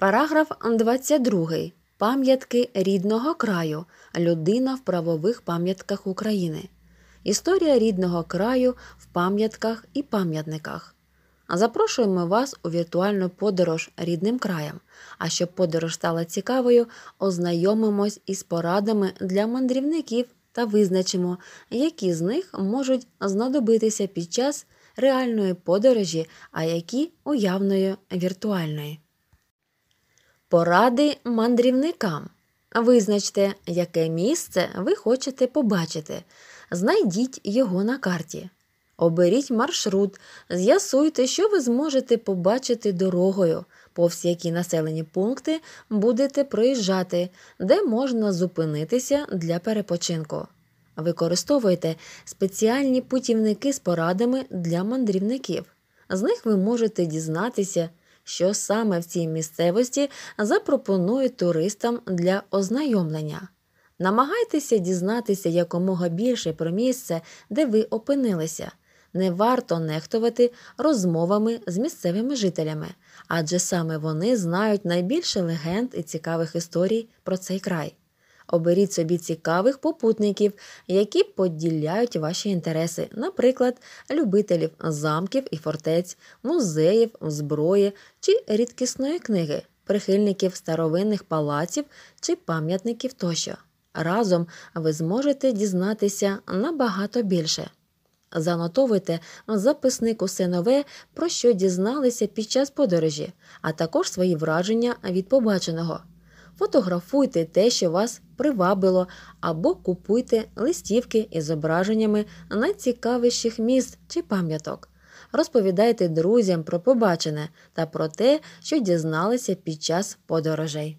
Параграф 22. Пам'ятки рідного краю. Людина в правових пам'ятках України. Історія рідного краю в пам'ятках і пам'ятниках. Запрошуємо вас у віртуальну подорож рідним краєм. А щоб подорож стала цікавою, ознайомимось із порадами для мандрівників та визначимо, які з них можуть знадобитися під час реальної подорожі, а які уявної віртуальної. Поради мандрівникам. Визначте, яке місце ви хочете побачити. Знайдіть його на карті. Оберіть маршрут, з'ясуйте, що ви зможете побачити дорогою, повз які населені пункти будете проїжджати, де можна зупинитися для перепочинку. Використовуйте спеціальні путівники з порадами для мандрівників. З них ви можете дізнатися, що саме в цій місцевості запропонує туристам для ознайомлення. Намагайтеся дізнатися якомога більше про місце, де ви опинилися. Не варто нехтувати розмовами з місцевими жителями, адже саме вони знають найбільше легенд і цікавих історій про цей край. Оберіть собі цікавих попутників, які поділяють ваші інтереси, наприклад, любителів замків і фортець, музеїв, зброї чи рідкісної книги, прихильників старовинних палаців чи пам'ятників тощо. Разом ви зможете дізнатися набагато більше. Занотовуйте в записник усе нове, про що дізналися під час подорожі, а також свої враження від побаченого фотографуйте те, що вас привабило, або купуйте листівки із зображеннями найцікавіших міст чи пам'яток. Розповідайте друзям про побачене та про те, що дізналися під час подорожей.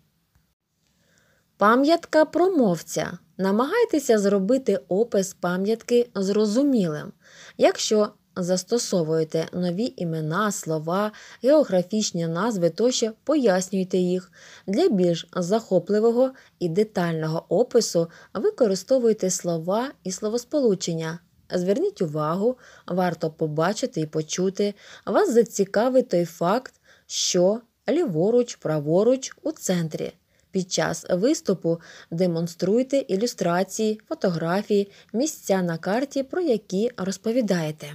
Пам'ятка промовця. Намагайтеся зробити опис пам'ятки зрозумілим. Якщо Застосовуйте нові імена, слова, географічні назви тощо пояснюйте їх. Для більш захопливого і детального опису використовуйте слова і словосполучення. Зверніть увагу, варто побачити і почути. Вас зацікавить той факт, що ліворуч, праворуч у центрі. Під час виступу демонструйте ілюстрації, фотографії, місця на карті, про які розповідаєте.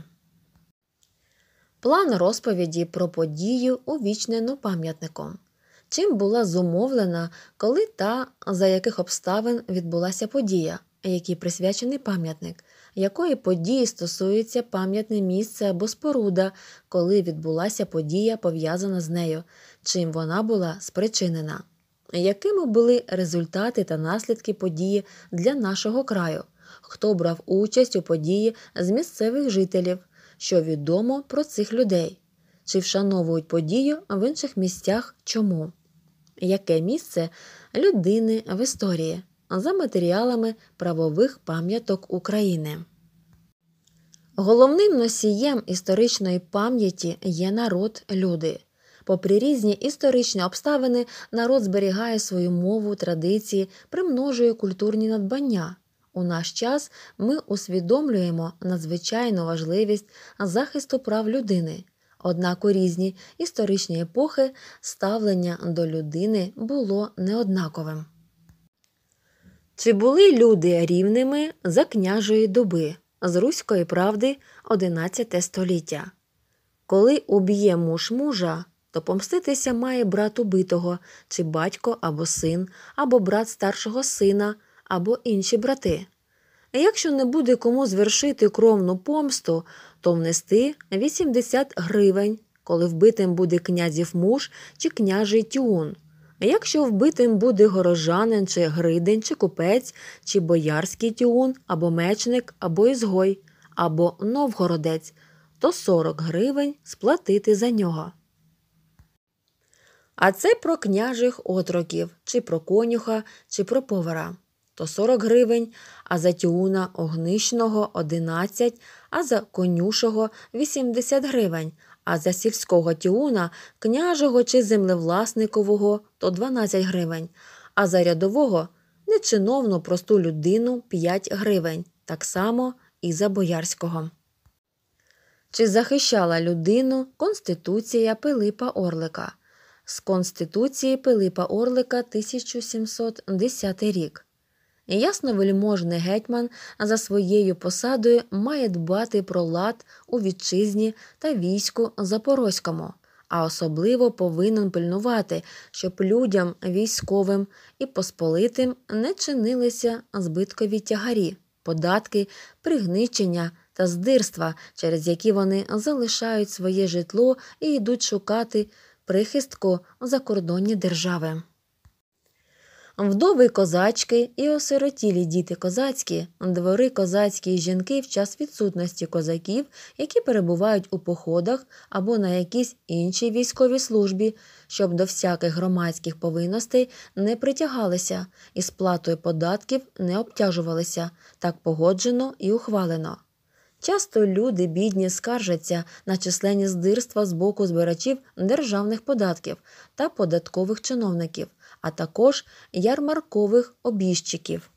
План розповіді про подію увічнено пам'ятником, чим була зумовлена, коли та за яких обставин відбулася подія, якій присвячений пам'ятник, якої події стосується пам'ятне місце або споруда, коли відбулася подія, пов'язана з нею, чим вона була спричинена, якими були результати та наслідки події для нашого краю, хто брав участь у події з місцевих жителів що відомо про цих людей, чи вшановують подію в інших місцях чому, яке місце людини в історії за матеріалами правових пам'яток України. Головним носієм історичної пам'яті є народ люди. Попри різні історичні обставини, народ зберігає свою мову, традиції, примножує культурні надбання. У наш час ми усвідомлюємо надзвичайну важливість захисту прав людини, однак у різні історичні епохи ставлення до людини було неоднаковим. Чи були люди рівними за княжої доби з Руської правди XI століття? Коли уб'є муж мужа, то помститися має брат убитого, чи батько або син, або брат старшого сина, або інші брати. Якщо не буде кому звершити кровну помсту, то внести 80 гривень, коли вбитим буде князів муж чи княжий тюн. Якщо вбитим буде горожанин, чи гридень, чи купець, чи боярський тюн, або мечник, або ізгой, або новгородець, то 40 гривень сплатити за нього. А це про княжих отроків, чи про конюха, чи про повара то 40 гривень, а за тюна огнишного 11, а за конюшого 80 гривень, а за сільського тюна княжого чи землевласникового то 12 гривень, а за рядового нечиновну просту людину 5 гривень, так само і за боярського. Чи захищала людину Конституція Пилипа Орлика? З Конституції Пилипа Орлика 1710 рік. Ясновельможний гетьман за своєю посадою має дбати про лад у вітчизні та війську Запорозькому, а особливо повинен пильнувати, щоб людям, військовим і посполитим не чинилися збиткові тягарі, податки, пригничення та здирства, через які вони залишають своє житло і йдуть шукати прихистку закордонні держави. Вдови козачки і осиротілі діти козацькі, двори козацькі і жінки в час відсутності козаків, які перебувають у походах або на якійсь іншій військовій службі, щоб до всяких громадських повинностей не притягалися і сплатою податків не обтяжувалися, так погоджено і ухвалено. Часто люди бідні скаржаться на численні здирства з боку збирачів державних податків та податкових чиновників, а також ярмаркових обіжчиків.